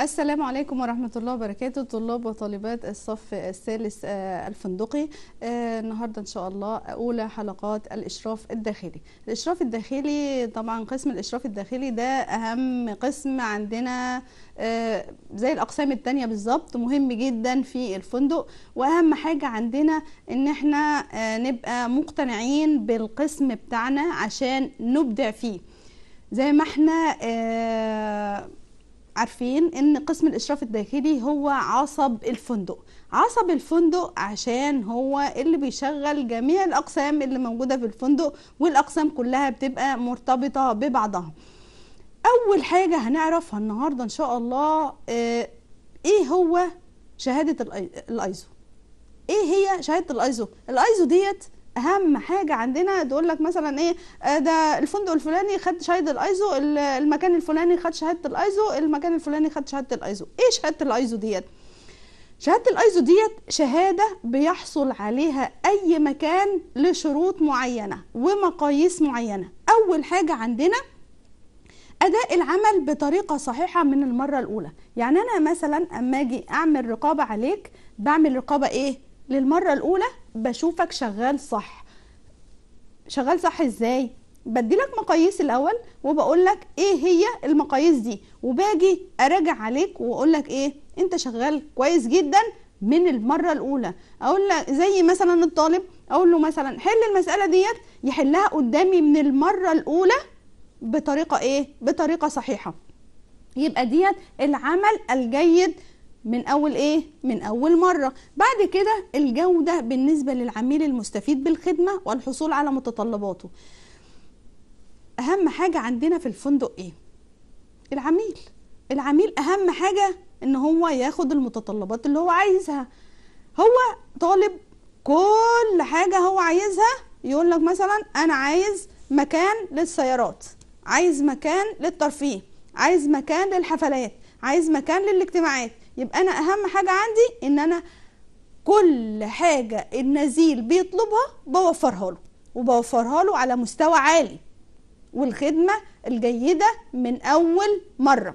السلام عليكم ورحمة الله وبركاته طلاب وطالبات الصف الثالث آه، الفندقي آه، النهاردة إن شاء الله أولى حلقات الإشراف الداخلي الإشراف الداخلي طبعا قسم الإشراف الداخلي ده أهم قسم عندنا آه، زي الأقسام التانية بالظبط مهم جدا في الفندق وأهم حاجة عندنا إن احنا نبقى مقتنعين بالقسم بتاعنا عشان نبدع فيه زي ما احنا عارفين ان قسم الاشراف الداخلي هو عصب الفندق عصب الفندق عشان هو اللي بيشغل جميع الاقسام اللي موجوده في الفندق والاقسام كلها بتبقى مرتبطه ببعضها اول حاجه هنعرفها النهارده ان شاء الله آه، ايه هو شهاده الايزو ايه هي شهاده الايزو الايزو ديت اهم حاجه عندنا تقول لك مثلا ايه آه، ده الفندق الفلاني خد شهاده الايزو المكان الفلاني خد شهاده الايزو المكان الفلاني خد شهاده الايزو ايه شهاده الايزو ديت شهاده الايزو ديت شهاده بيحصل عليها اي مكان لشروط معينه ومقاييس معينه اول حاجه عندنا اداء العمل بطريقه صحيحه من المره الاولى يعني انا مثلا اما اجي اعمل رقابه عليك بعمل رقابه ايه للمره الاولى بشوفك شغال صح شغال صح ازاي بديلك مقاييس الاول وبقول لك ايه هي المقاييس دي وباجي اراجع عليك واقول لك ايه انت شغال كويس جدا من المره الاولى اقول لك زي مثلا الطالب اقول له مثلا حل المساله ديت يحلها قدامي من المره الاولى بطريقه ايه بطريقه صحيحه يبقى ديت العمل الجيد من اول ايه من اول مره بعد كده الجوده بالنسبه للعميل المستفيد بالخدمه والحصول على متطلباته اهم حاجه عندنا في الفندق ايه العميل العميل اهم حاجه ان هو ياخد المتطلبات اللي هو عايزها هو طالب كل حاجه هو عايزها يقول لك مثلا انا عايز مكان للسيارات عايز مكان للترفيه عايز مكان للحفلات عايز مكان للاجتماعات يبقى انا اهم حاجه عندي ان انا كل حاجه النزيل بيطلبها بوفرها له وبوفرها له على مستوى عالي والخدمه الجيده من اول مره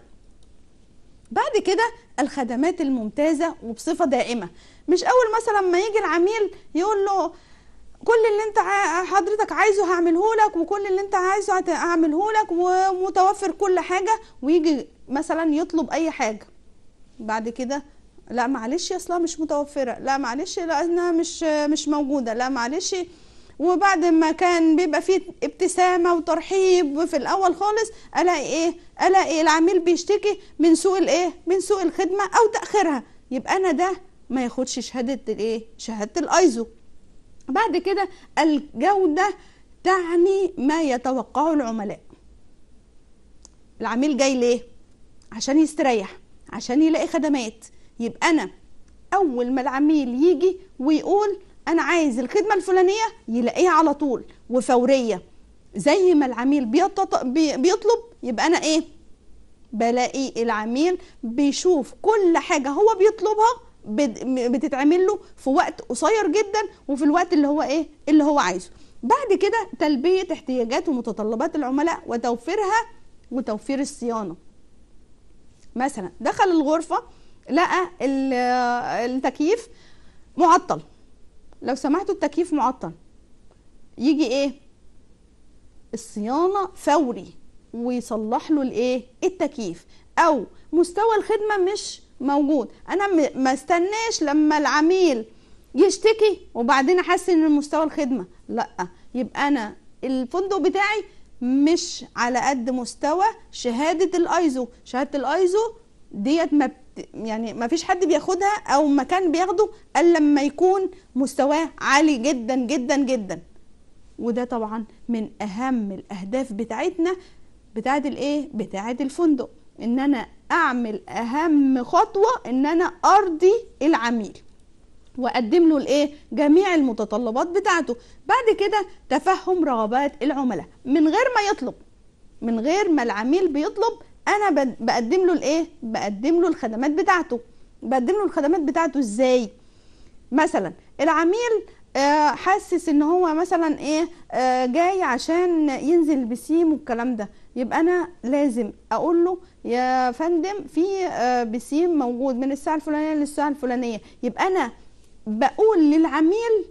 بعد كده الخدمات الممتازه وبصفه دائمه مش اول مثلا ما يجي العميل يقول له كل اللي انت حضرتك عايزه هعمله لك وكل اللي انت عايزه هعمله لك ومتوفر كل حاجه ويجي مثلا يطلب اي حاجه بعد كده لا معلش اصلها مش متوفره لا معلش لانها مش مش موجوده لا معلش وبعد ما كان بيبقى فيه ابتسامه وترحيب في الاول خالص الاقي ايه الاقي العميل بيشتكي من سوء الايه من سوء الخدمه او تاخيرها يبقى انا ده ما ياخدش شهاده الايه شهاده الايزو بعد كده الجوده تعني ما يتوقعه العملاء العميل جاي ليه عشان يستريح عشان يلاقي خدمات يبقى انا اول ما العميل يجي ويقول انا عايز الخدمه الفلانيه يلاقيها على طول وفوريه زي ما العميل بيطلب يبقى انا ايه بلاقي العميل بيشوف كل حاجه هو بيطلبها بتتعمل له في وقت قصير جدا وفي الوقت اللي هو ايه اللي هو عايزه بعد كده تلبيه احتياجات ومتطلبات العملاء وتوفيرها وتوفير الصيانه مثلا دخل الغرفه لقى التكييف معطل لو سمحتوا التكييف معطل يجي ايه الصيانه فوري ويصلح له الايه التكييف او مستوى الخدمه مش موجود انا ما استناش لما العميل يشتكي وبعدين احسن من مستوى الخدمه لا يبقى انا الفندق بتاعي مش على قد مستوى شهاده الايزو شهاده الايزو ديت ما بت... يعني ما فيش حد بياخدها او ما كان بياخده الا لما يكون مستواه عالي جدا جدا جدا وده طبعا من اهم الاهداف بتاعتنا بتاعت الايه بتاعت الفندق ان انا اعمل اهم خطوه ان انا ارضي العميل واقدم له الايه جميع المتطلبات بتاعته بعد كده تفهم رغبات العملاء من غير ما يطلب من غير ما العميل بيطلب انا بقدم له الايه بقدم له الخدمات بتاعته بقدم له الخدمات بتاعته ازاي مثلا العميل آه، حاسس ان هو مثلا ايه آه، جاي عشان ينزل بسيم والكلام ده يبقى انا لازم اقول له يا فندم في آه، بسيم موجود من الساعه الفلانيه للساعه الفلانيه يبقى انا بقول للعميل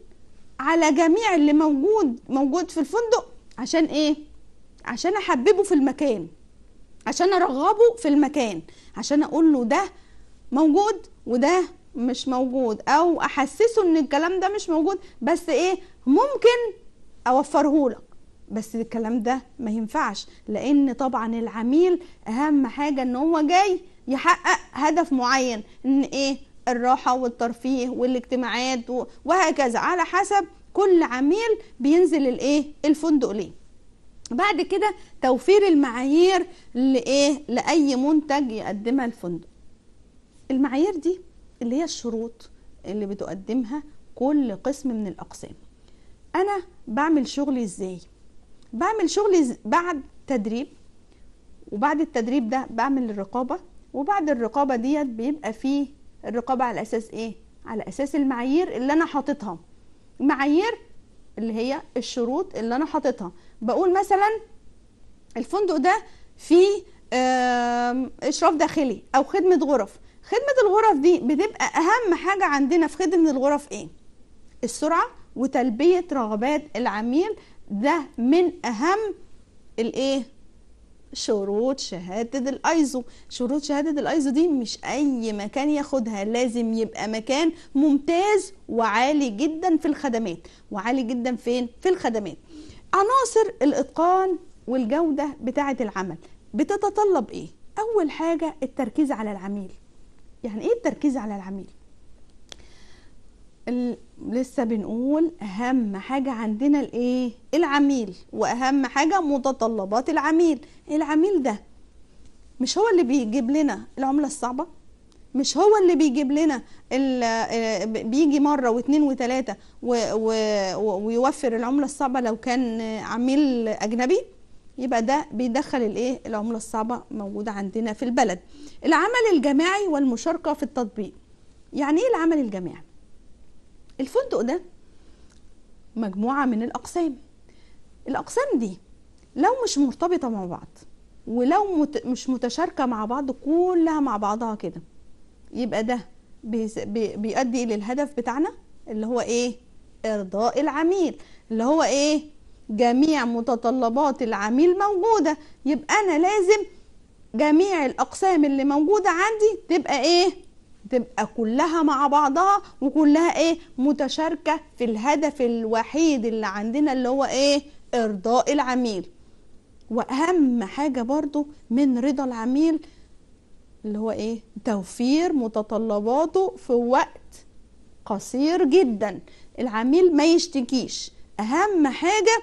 على جميع اللي موجود موجود في الفندق عشان ايه عشان احببه في المكان عشان ارغبه في المكان عشان اقول له ده موجود وده مش موجود او احسسه ان الكلام ده مش موجود بس ايه ممكن اوفره لك بس الكلام ده ما ينفعش لان طبعا العميل اهم حاجه ان هو جاي يحقق هدف معين ان ايه الراحة والترفيه والاجتماعات وهكذا على حسب كل عميل بينزل الايه الفندق ليه بعد كده توفير المعايير لايه لاي منتج يقدمها الفندق المعايير دي اللي هي الشروط اللي بتقدمها كل قسم من الاقسام انا بعمل شغلي ازاي بعمل شغلي بعد تدريب وبعد التدريب ده بعمل الرقابه وبعد الرقابه ديت بيبقى فيه الرقابه على اساس ايه على اساس المعايير اللي انا حاططها معايير اللي هي الشروط اللي انا حاططها بقول مثلا الفندق ده فيه اشراف داخلي او خدمه غرف خدمه الغرف دي بتبقى اهم حاجه عندنا في خدمه الغرف ايه السرعه وتلبيه رغبات العميل ده من اهم الايه شروط شهادة الايزو شروط شهادة الايزو دي مش اي مكان ياخدها لازم يبقى مكان ممتاز وعالي جدا في الخدمات وعالي جدا فين في الخدمات عناصر الاتقان والجودة بتاعة العمل بتتطلب ايه اول حاجة التركيز على العميل يعني ايه التركيز على العميل لسه بنقول اهم حاجه عندنا الايه العميل واهم حاجه متطلبات العميل العميل ده مش هو اللي بيجيب لنا العمله الصعبه مش هو اللي بيجيب لنا آه، بيجي مره واثنين وثلاثه ويوفر العمله الصعبه لو كان عميل اجنبي يبقى ده بيدخل الايه العمله الصعبه موجوده عندنا في البلد العمل الجماعي والمشاركه في التطبيق يعني ايه العمل الجماعي الفندق ده مجموعة من الأقسام الأقسام دي لو مش مرتبطة مع بعض ولو مت مش متشاركة مع بعض كلها مع بعضها كده يبقى ده بيؤدي للهدف بتاعنا اللي هو ايه ارضاء العميل اللي هو ايه جميع متطلبات العميل موجودة يبقى انا لازم جميع الاقسام اللي موجودة عندي تبقى ايه تبقى كلها مع بعضها وكلها ايه متشاركة في الهدف الوحيد اللي عندنا اللي هو ايه ارضاء العميل واهم حاجة برضو من رضا العميل اللي هو ايه توفير متطلباته في وقت قصير جدا العميل ما يشتكيش اهم حاجة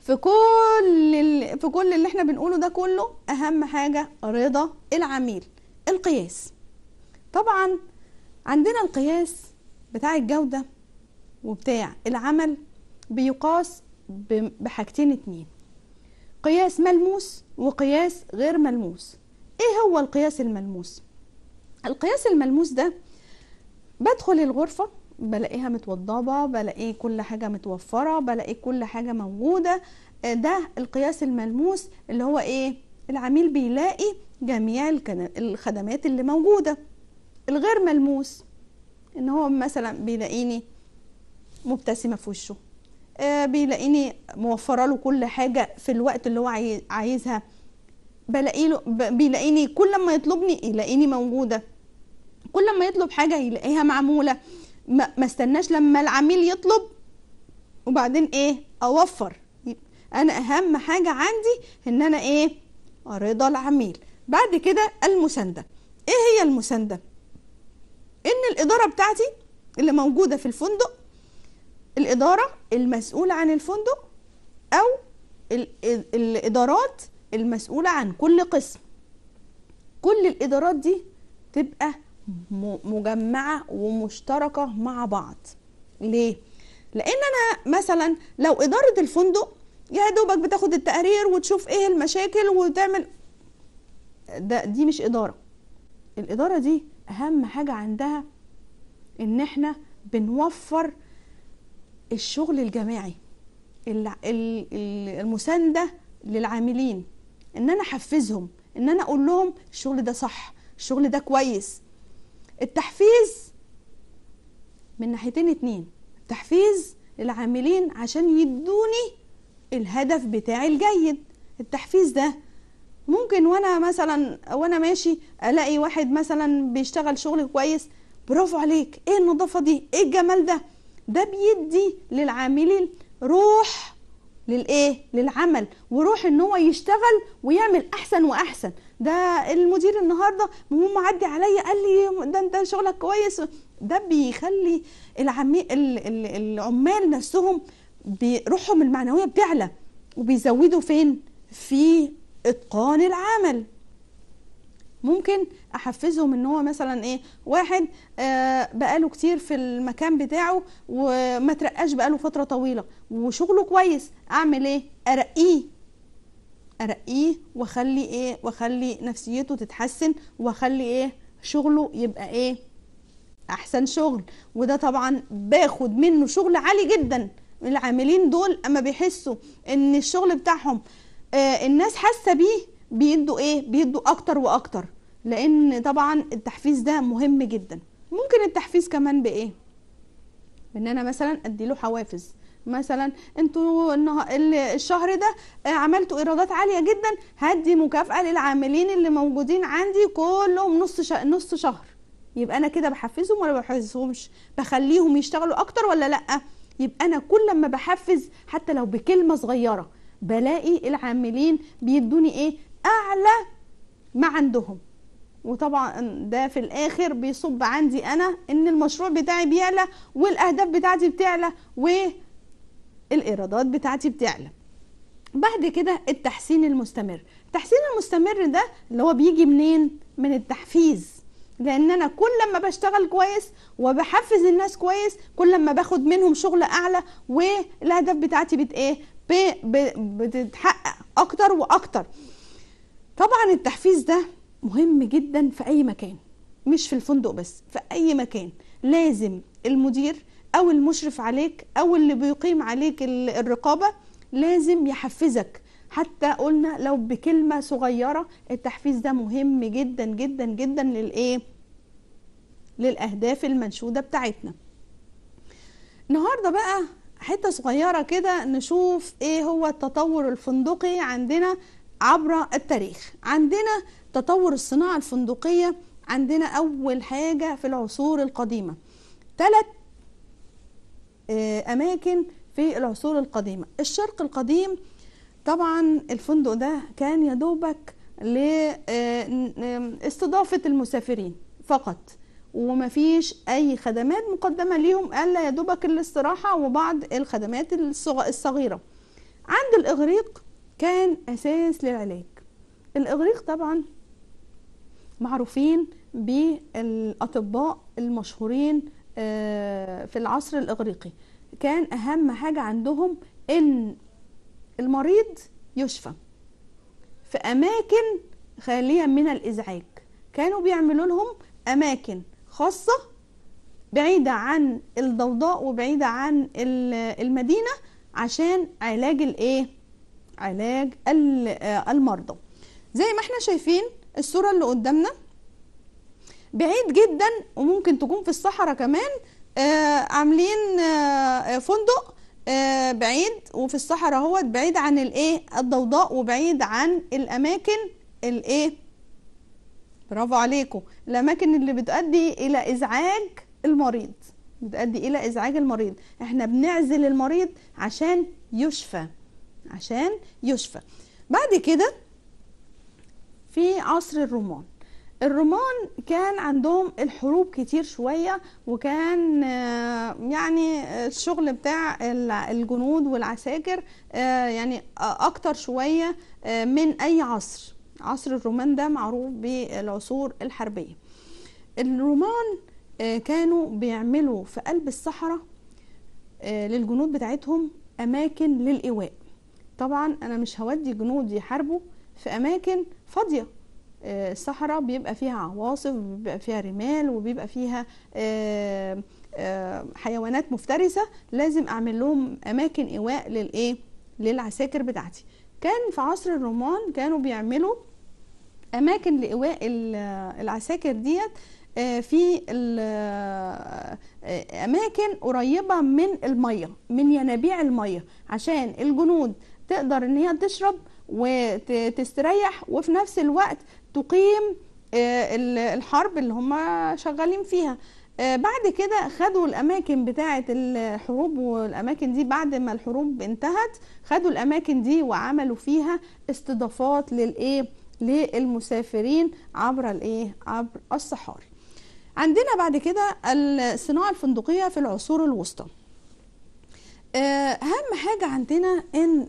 في كل في كل اللي احنا بنقوله ده كله اهم حاجة رضا العميل القياس طبعا عندنا القياس بتاع الجودة وبتاع العمل بيقاس بحاجتين اتنين قياس ملموس وقياس غير ملموس ايه هو القياس الملموس القياس الملموس ده بدخل الغرفة بلاقيها متوضبة بلاقي كل حاجة متوفرة بلاقي كل حاجة موجودة ده القياس الملموس اللي هو ايه العميل بيلاقي جميع الخدمات اللي موجودة الغير ملموس ان هو مثلا بيلاقيني مبتسمه في وشه آه، بيلاقيني موفره له كل حاجه في الوقت اللي هو عايزها بلاقي له بيلاقيني كل ما يطلبني يلاقيني موجوده كل ما يطلب حاجه يلاقيها معموله ما استناش لما العميل يطلب وبعدين ايه اوفر انا اهم حاجه عندي ان انا ايه رضا العميل بعد كده المسانده ايه هي المسانده ان الاداره بتاعتي اللي موجوده في الفندق الاداره المسؤوله عن الفندق او الادارات المسؤوله عن كل قسم كل الادارات دي تبقى مجمعه ومشتركه مع بعض ليه لان انا مثلا لو اداره الفندق يا دوبك بتاخد التقارير وتشوف ايه المشاكل وتعمل ده دي مش اداره الاداره دي اهم حاجه عندها ان احنا بنوفر الشغل الجماعي المسانده للعاملين ان انا احفزهم ان انا اقول لهم الشغل ده صح الشغل ده كويس التحفيز من ناحيتين اتنين تحفيز للعاملين عشان يدوني الهدف بتاعي الجيد التحفيز ده ممكن وانا مثلا وانا ماشي الاقي واحد مثلا بيشتغل شغل كويس برافو عليك ايه النظافه دي ايه الجمال ده ده بيدي للعاملين روح للايه للعمل وروح ان هو يشتغل ويعمل احسن واحسن ده المدير النهارده وهو معدي عليا قال لي ده انت شغلك كويس ده بيخلي العمي... العمال نفسهم روحهم المعنويه بتعلى وبيزودوا فين في اتقان العمل ممكن احفزهم ان هو مثلا ايه واحد آه بقاله كتير في المكان بتاعه وما ترقاش بقاله فتره طويله وشغله كويس اعمل ايه ارقيه ارقيه واخلي ايه واخلي نفسيته تتحسن واخلي ايه شغله يبقى ايه احسن شغل وده طبعا باخد منه شغل عالي جدا العاملين دول اما بيحسوا ان الشغل بتاعهم آه الناس حاسه بيه بيدوا ايه بيدوا اكتر واكتر لان طبعا التحفيز ده مهم جدا ممكن التحفيز كمان بايه ان انا مثلا اديله حوافز مثلا انتوا الشهر ده آه، عملتوا ايرادات عاليه جدا هدي مكافاه للعاملين اللي موجودين عندي كلهم نص نص شهر يبقى انا كده بحفزهم ولا بحفزهمش بخليهم يشتغلوا اكتر ولا لا يبقى انا كل ما بحفز حتى لو بكلمه صغيره بلاقي العاملين بيدوني ايه اعلى ما عندهم وطبعا ده في الاخر بيصب عندي انا ان المشروع بتاعي بيعلى والاهداف بتاعتي بتعلى والايرادات بتاعتي بتعلى بعد كده التحسين المستمر التحسين المستمر ده اللي هو بيجي منين من التحفيز لان انا كل ما بشتغل كويس وبحفز الناس كويس كل ما باخد منهم شغل اعلى والاهداف بتاعتي بت ايه بتتحقق اكتر واكتر طبعا التحفيز ده مهم جدا في اي مكان مش في الفندق بس في اي مكان لازم المدير او المشرف عليك او اللي بيقيم عليك الرقابه لازم يحفزك حتى قلنا لو بكلمه صغيره التحفيز ده مهم جدا جدا جدا للايه للاهداف المنشوده بتاعتنا النهارده بقى حته صغيره كده نشوف ايه هو التطور الفندقي عندنا عبر التاريخ عندنا تطور الصناعه الفندقيه عندنا اول حاجه في العصور القديمه ثلاث آه، اماكن في العصور القديمه الشرق القديم طبعا الفندق ده كان يدوبك لاستضافه آه، المسافرين فقط ومفيش اي خدمات مقدمه ليهم الا يا دوبك الاستراحه وبعض الخدمات الصغيره عند الاغريق كان اساس للعلاج الاغريق طبعا معروفين بالاطباء المشهورين آه، في العصر الاغريقي كان اهم حاجه عندهم ان المريض يشفى في اماكن خاليه من الازعاج كانوا بيعملوا لهم اماكن خاصة بعيدة عن الضوضاء وبعيدة عن المدينة عشان علاج الايه علاج المرضى زي ما احنا شايفين الصورة اللي قدامنا بعيد جدا وممكن تكون في الصحراء كمان آه عاملين آه فندق آه بعيد وفي الصحراء هو بعيد عن الايه الضوضاء وبعيد عن الاماكن الايه برافو عليكم الاماكن اللي بتؤدي الى ازعاج المريض بتؤدي الى ازعاج المريض احنا بنعزل المريض عشان يشفى عشان يشفى بعد كده في عصر الرومان الرومان كان عندهم الحروب كتير شوية وكان آه، يعني الشغل بتاع الجنود والعساكر آه، يعني أكتر شوية آه، من أي عصر عصر الرومان ده معروف بالعصور الحربية الرومان آه، كانوا بيعملوا في قلب الصحراء آه، للجنود بتاعتهم أماكن للإيواء طبعا أنا مش هودي جنود يحاربوا في أماكن فاضية آه، الصحراء بيبقى فيها عواصف بيبقى فيها رمال وبيبقى فيها حيوانات مفترسة لازم أعمل لهم أماكن إيواء للإيه للعساكر بتاعتي كان في عصر الرومان كانوا بيعملوا اماكن لايواء العساكر ديت آه، في آه، اماكن قريبه من الميه من ينابيع الميه عشان الجنود تقدر ان هي تشرب وتستريح وفي نفس الوقت تقيم آه، الحرب اللي هم شغالين فيها بعد كده خدوا الاماكن بتاعه الحروب والاماكن دي بعد ما الحروب انتهت خدوا الاماكن دي وعملوا فيها استضافات للايه للمسافرين عبر الايه عبر الصحاري عندنا بعد كده الصناعه الفندقيه في العصور الوسطى آه، اهم حاجه عندنا ان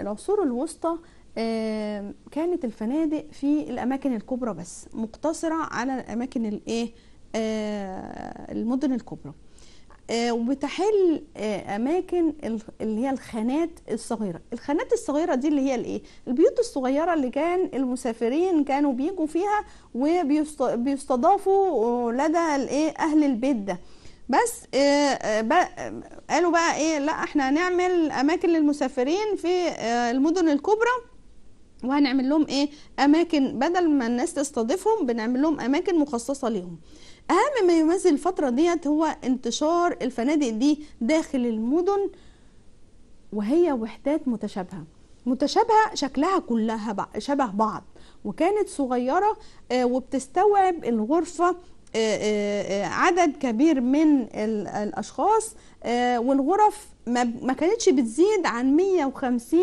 العصور الوسطى آه، كانت الفنادق في الاماكن الكبرى بس مقتصره على الاماكن الايه آه، المدن الكبرى آه، وبتحل آه، اماكن اللي هي الخانات الصغيره الخانات الصغيره دي اللي هي الايه البيوت الصغيره اللي كان المسافرين كانوا بيجوا فيها وبيستضافوا لدى الايه اهل البيت ده بس آه، قالوا بقى ايه لا احنا هنعمل اماكن للمسافرين في المدن الكبرى وهنعمل لهم ايه اماكن بدل ما الناس تستضيفهم بنعمل لهم اماكن مخصصه ليهم اهم ما يميز الفتره ديت هو انتشار الفنادق دي داخل المدن وهي وحدات متشابهه متشابهه شكلها كلها شبه بعض وكانت صغيره آه، وبتستوعب الغرفه آه، آه، عدد كبير من الاشخاص والغرف ما كانتش بتزيد عن 150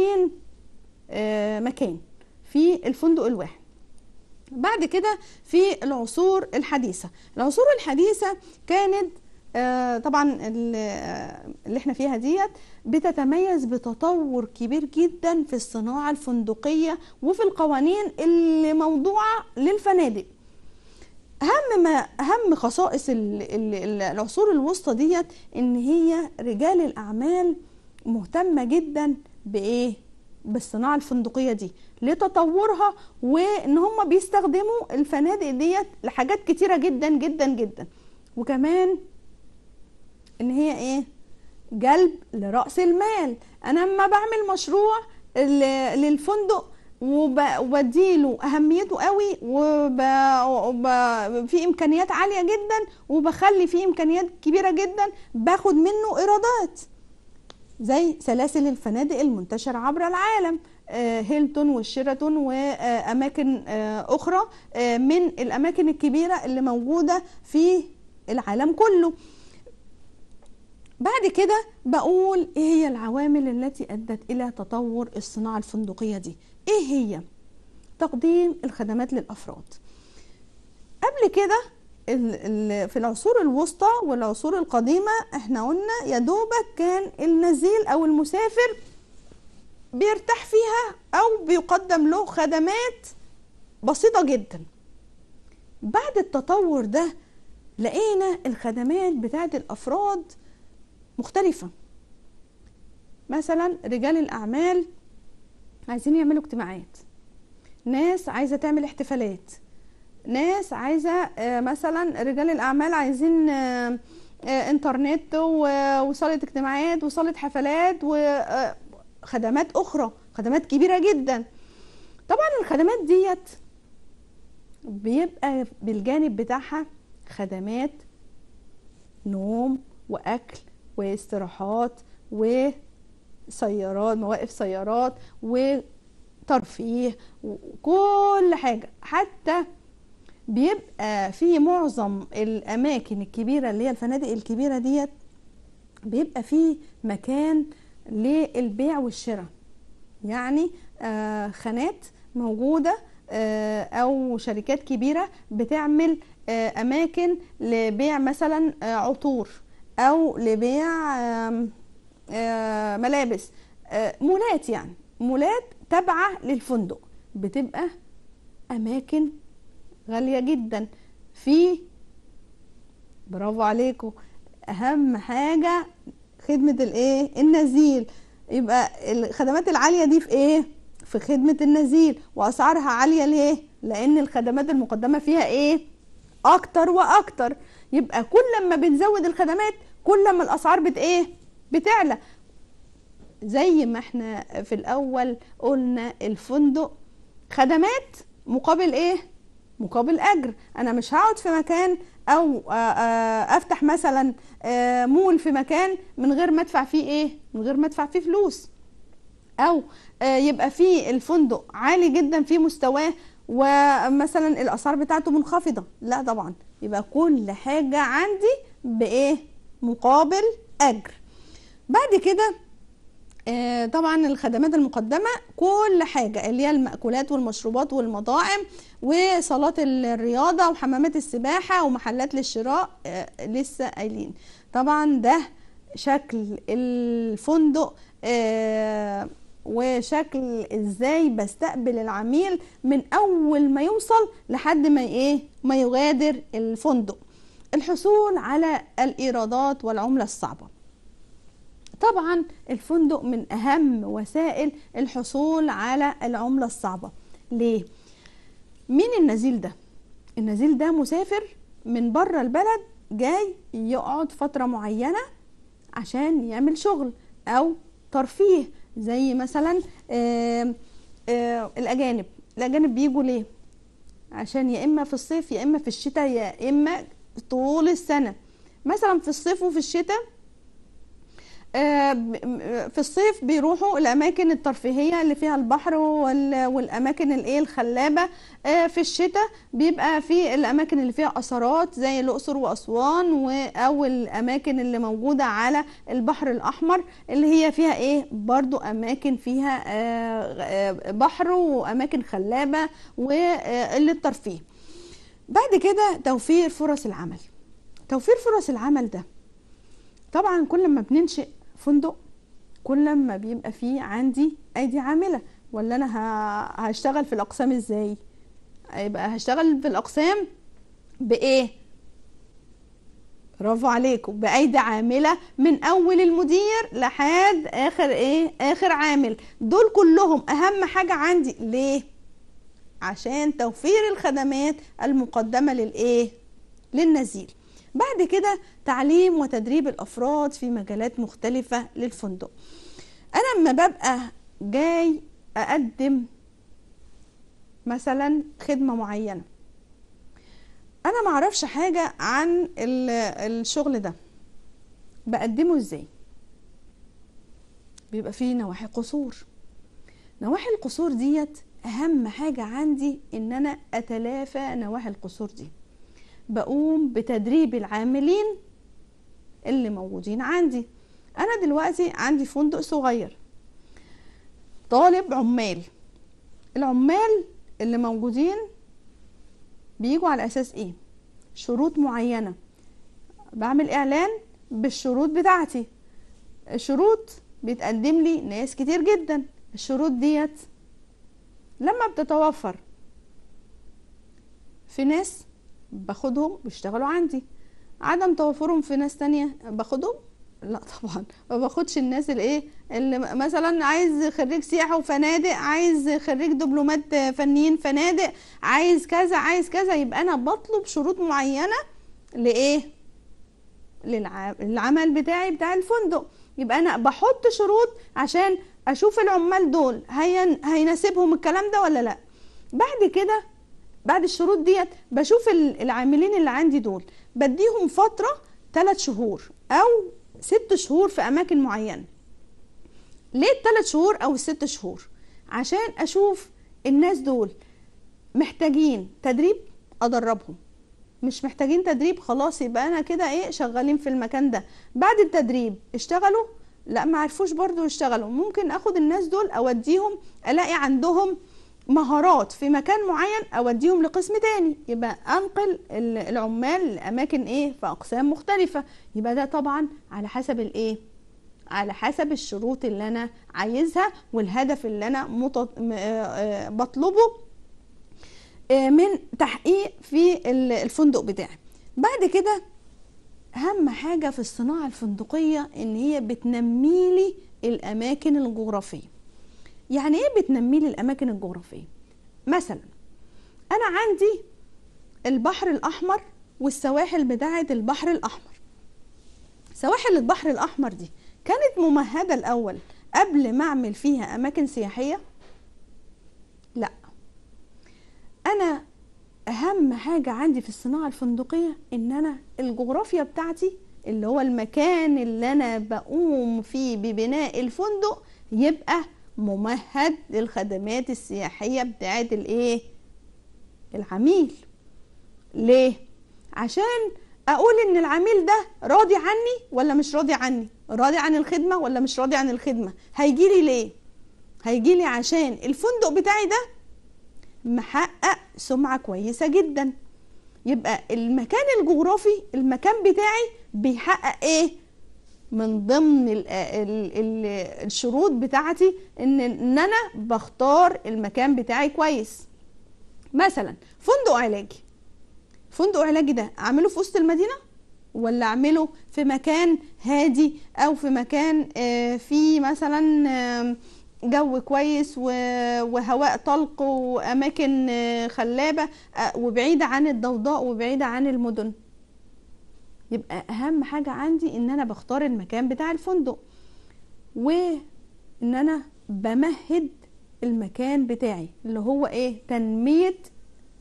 مكان في الفندق الواحد بعد كده في العصور الحديثة العصور الحديثة كانت آه، طبعا آه، اللي احنا فيها ديت بتتميز بتطور كبير جدا في الصناعة الفندقية وفي القوانين اللي موضوعة للفنادق اهم ما اهم خصائص العصور الوسطى ديت ان هي رجال الاعمال مهتمه جدا بايه بالصناعه الفندقيه دي لتطورها وان هم بيستخدموا الفنادق ديت لحاجات كتيره جدا جدا جدا وكمان ان هي ايه جلب لراس المال انا اما بعمل مشروع للفندق وبديله اهميته قوي وب... وب... في امكانيات عاليه جدا وبخلي فيه امكانيات كبيره جدا باخد منه ايرادات زي سلاسل الفنادق المنتشرة عبر العالم آه، هيلتون والشيراتون وأماكن آه، أخرى آه، من الأماكن الكبيرة اللي موجودة في العالم كله بعد كده بقول ايه هي العوامل التي ادت الى تطور الصناعه الفندقيه دي ايه هي تقديم الخدمات للافراد قبل كده في العصور الوسطى والعصور القديمة احنا قلنا يا دوبك كان النزيل او المسافر بيرتاح فيها او بيقدم له خدمات بسيطة جدا بعد التطور ده لقينا الخدمات بتاعت الافراد مختلفة مثلا رجال الاعمال عايزين يعملوا اجتماعات ناس عايزة تعمل احتفالات ناس عايزه آه، مثلا رجال الاعمال عايزين آه، آه، انترنت وصاله اجتماعات وصاله حفلات وخدمات اخرى خدمات كبيره جدا طبعا الخدمات ديت بيبقى بالجانب بتاعها خدمات نوم واكل واستراحات وسيارات مواقف سيارات وترفيه وكل حاجه حتى بيبقى في معظم الاماكن الكبيره اللي هي الفنادق الكبيره ديت بيبقى في مكان للبيع والشراء يعني آه، خانات موجوده آه، او شركات كبيره بتعمل آه، اماكن لبيع مثلا عطور او لبيع ملابس مولات يعني مولات تابعه للفندق بتبقى اماكن غالية جدا في برافو عليكم اهم حاجة خدمة الايه النزيل يبقى الخدمات العالية دي في ايه في خدمة النزيل واسعارها عالية ليه لان الخدمات المقدمة فيها ايه اكتر واكتر يبقى كل ما بنزود الخدمات كل ما الاسعار بت ايه بتعلى زي ما احنا في الاول قلنا الفندق خدمات مقابل ايه مقابل اجر انا مش هقعد في مكان او آه، آه، افتح مثلا آه، مول في مكان من غير ما ادفع فيه ايه من غير ما ادفع فيه فلوس او يبقى فيه الفندق عالي جدا في مستواه ومثلا الاسعار بتاعته منخفضه لا طبعا يبقى كل حاجه عندي بايه مقابل اجر بعد كده طبعا الخدمات المقدمه كل حاجه اللي هي المأكولات والمشروبات والمطاعم وصالات الرياضة وحمامات السباحة ومحلات للشراء آه، لسه قايلين طبعا ده شكل الفندق آه، وشكل ازاي بستقبل العميل من اول ما يوصل لحد ما ايه ما يغادر الفندق الحصول على الايرادات والعمله الصعبه طبعا الفندق من اهم وسائل الحصول على العمله الصعبه ليه مين النزيل ده النزيل ده مسافر من بره البلد جاي يقعد فتره معينه عشان يعمل شغل او ترفيه زي مثلا آآ آآ الاجانب الاجانب بيجوا ليه عشان يا اما في الصيف يا اما في الشتاء يا اما طول السنه مثلا في الصيف وفي الشتاء آه، في الصيف بيروحوا الاماكن الترفيهيه اللي فيها البحر والاماكن الايه الخلابه آه، في الشتاء بيبقى في الاماكن اللي فيها اثارات زي الاقصر واسوان او الاماكن اللي موجوده على البحر الاحمر اللي هي فيها ايه برضو اماكن فيها آه، بحر واماكن خلابه وللترفيه بعد كده توفير فرص العمل توفير فرص العمل ده طبعا كل ما بننشئ فندق كل ما بيبقى فيه عندي ايدي عامله ولا انا هشتغل في الاقسام ازاي يبقى هشتغل في الاقسام بايه برافو عليكم بايدي عامله من اول المدير لحد اخر ايه اخر عامل دول كلهم اهم حاجه عندي ليه عشان توفير الخدمات المقدمه للايه للنزيل بعد كده تعليم وتدريب الأفراد في مجالات مختلفة للفندق أنا لما ببقى جاي أقدم مثلا خدمة معينة أنا معرفش حاجة عن الشغل ده بقدمه إزاي بيبقى فيه نواحي قصور نواحي القصور ديت أهم حاجة عندي إن أنا أتلافى نواحي القصور دي بقوم بتدريب العاملين اللي موجودين عندي انا دلوقتي عندي فندق صغير طالب عمال العمال اللي موجودين بيجوا على اساس ايه شروط معينه بعمل اعلان بالشروط بتاعتي الشروط بيتقدم لي ناس كتير جدا الشروط ديت لما بتتوفر في ناس باخدهم بيشتغلوا عندي عدم توفرهم في ناس تانية باخدهم لا طبعا ما باخدش الناس الايه اللي إيه، مثلا عايز خريج سياحه وفنادق عايز خريج دبلومات فنيين فنادق عايز كذا عايز كذا يبقى انا بطلب شروط معينه لايه للعمل بتاعي بتاع الفندق يبقى انا بحط شروط عشان اشوف العمال دول هين... هيناسبهم الكلام ده ولا لا بعد كده بعد الشروط ديت بشوف العاملين اللي عندي دول بديهم فتره ثلاث شهور او ست شهور في اماكن معينه ليه الثلاث شهور او الست شهور عشان اشوف الناس دول محتاجين تدريب ادربهم مش محتاجين تدريب خلاص يبقى انا كده ايه شغالين في المكان ده بعد التدريب اشتغلوا لا ما عرفوش برضو يشتغلوا ممكن اخد الناس دول اوديهم الاقي عندهم مهارات في مكان معين اوديهم لقسم تاني يبقى انقل العمال لاماكن ايه في اقسام مختلفه يبقى ده طبعا على حسب الايه على حسب الشروط اللي انا عايزها والهدف اللي انا متط... آه، آه، بطلبه آه، من تحقيق في الفندق بتاعي بعد كده اهم حاجه في الصناعه الفندقيه ان هي بتنميلي الاماكن الجغرافيه يعني ايه لي الاماكن الجغرافيه مثلا انا عندي البحر الاحمر والسواحل بتاعه البحر الاحمر سواحل البحر الاحمر دي كانت ممهده الاول قبل ما اعمل فيها اماكن سياحيه لا انا اهم حاجه عندي في الصناعه الفندقيه ان انا الجغرافيا بتاعتي اللي هو المكان اللي انا بقوم فيه ببناء الفندق يبقى ممهد للخدمات السياحية بتاعت الايه العميل ليه عشان اقول ان العميل ده راضي عني ولا مش راضي عني راضي عن الخدمة ولا مش راضي عن الخدمة هيجيلي ليه هيجيلي عشان الفندق بتاعي ده محقق سمعة كويسة جدا يبقى المكان الجغرافي المكان بتاعي بيحقق ايه من ضمن الشروط بتاعتي ان ان انا بختار المكان بتاعي كويس مثلا فندق علاجي فندق علاجي ده اعمله في وسط المدينه ولا اعمله في مكان هادي او في مكان آه، في فيه مثلا جو كويس وهواء طلق واماكن آه، خلابه آه، وبعيده عن الضوضاء وبعيده عن المدن يبقى اهم حاجه عندي ان انا بختار المكان بتاع الفندق وان انا بمهد المكان بتاعي اللي هو ايه تنميه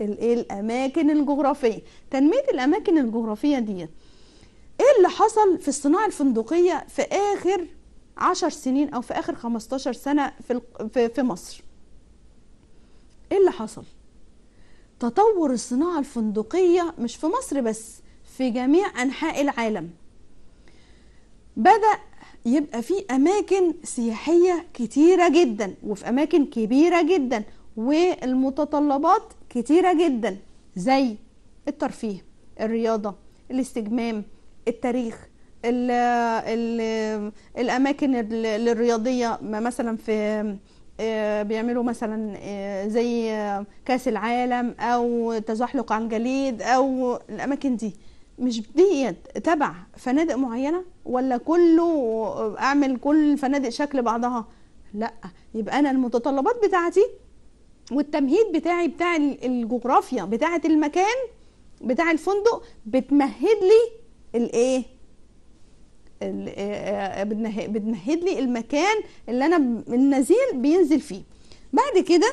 إيه الاماكن الجغرافيه تنميه الاماكن الجغرافيه دي ايه اللي حصل في الصناعه الفندقيه في اخر عشر سنين او في اخر 15 سنه في في مصر ايه اللي حصل تطور الصناعه الفندقيه مش في مصر بس في جميع أنحاء العالم بدأ يبقى في أماكن سياحية كتيرة جدا وفي أماكن كبيرة جدا والمتطلبات كتيرة جدا زي الترفيه الرياضة الاستجمام التاريخ الـ الـ الأماكن الرياضية مثلا في آه، بيعملوا مثلا آه، زي كاس العالم او تزحلق عن جليد او الاماكن دي مش ديت تبع فنادق معينه ولا كله اعمل كل الفنادق شكل بعضها لا يبقى انا المتطلبات بتاعتي والتمهيد بتاعي بتاع الجغرافيا بتاعه المكان بتاع الفندق بتمهد لي الايه إيه؟ آه، بتمهد لي المكان اللي انا النزيل بينزل فيه بعد كده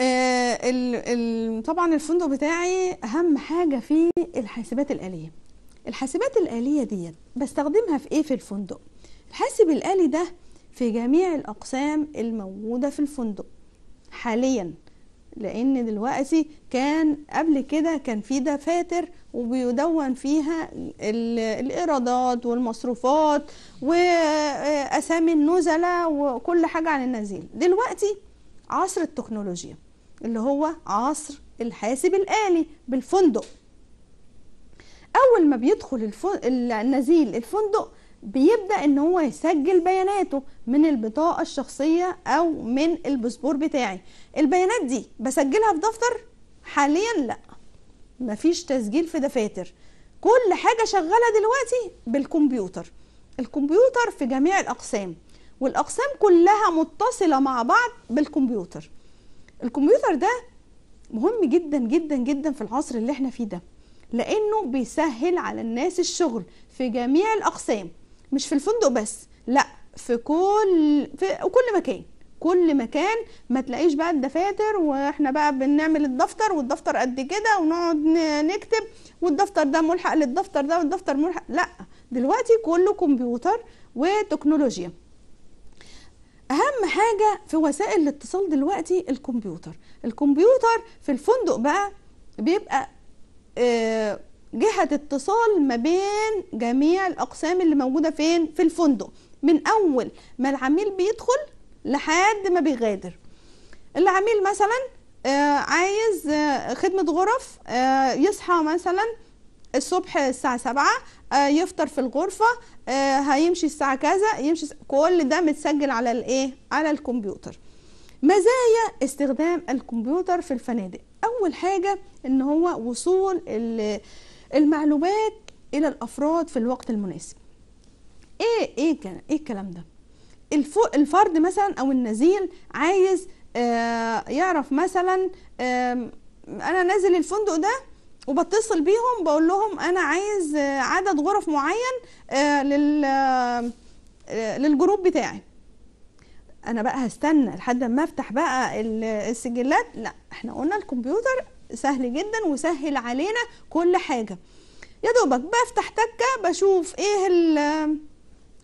آه طبعا الفندق بتاعي اهم حاجه فيه الحاسبات الاليه الحاسبات الاليه ديت بستخدمها في ايه في الفندق الحاسب الالي ده في جميع الاقسام الموجوده في الفندق حاليا لان دلوقتي كان قبل كده كان في دفاتر وبيدون فيها الايرادات والمصروفات واسامي النزلاء وكل حاجه عن النزيل دلوقتي عصر التكنولوجيا اللي هو عصر الحاسب الآلي بالفندق أول ما بيدخل النزيل الفندق بيبدأ إن هو يسجل بياناته من البطاقة الشخصية أو من الباسبور بتاعي البيانات دي بسجلها في دفتر حاليا لا مفيش تسجيل في دفاتر كل حاجة شغالة دلوقتي بالكمبيوتر الكمبيوتر في جميع الأقسام والأقسام كلها متصلة مع بعض بالكمبيوتر الكمبيوتر ده مهم جدا جدا جدا في العصر اللي احنا فيه ده لانه بيسهل على الناس الشغل في جميع الاقسام مش في الفندق بس لا في كل في كل مكان كل مكان ما تلاقيش بقى الدفاتر واحنا بقى بنعمل الدفتر والدفتر قد كده ونقعد نكتب والدفتر ده ملحق للدفتر ده والدفتر ملحق لا دلوقتي كله كمبيوتر وتكنولوجيا اهم حاجه في وسائل الاتصال دلوقتي الكمبيوتر الكمبيوتر في الفندق بقى بيبقى آه، جهه اتصال ما بين جميع الاقسام اللي موجوده فين في الفندق من اول ما العميل بيدخل لحد ما بيغادر العميل مثلا آه، عايز آه، خدمه غرف يصحى مثلا الصبح الساعة سبعة آه، يفطر في الغرفة آه، هيمشي الساعة كذا يمشي كل ده متسجل على الايه على الكمبيوتر مزايا استخدام الكمبيوتر في الفنادق اول حاجة ان هو وصول المعلومات الى الافراد في الوقت المناسب ايه ايه كان ايه الكلام ده الفرد مثلا او النزيل عايز آه، يعرف مثلا انا نازل الفندق ده وبتصل بيهم بقول لهم انا عايز عدد غرف معين آه، لل آه، للجروب بتاعي انا بقى هستنى لحد ما افتح بقى السجلات لا احنا قلنا الكمبيوتر سهل جدا وسهل علينا كل حاجه يا دوبك بفتح تكه بشوف ايه ال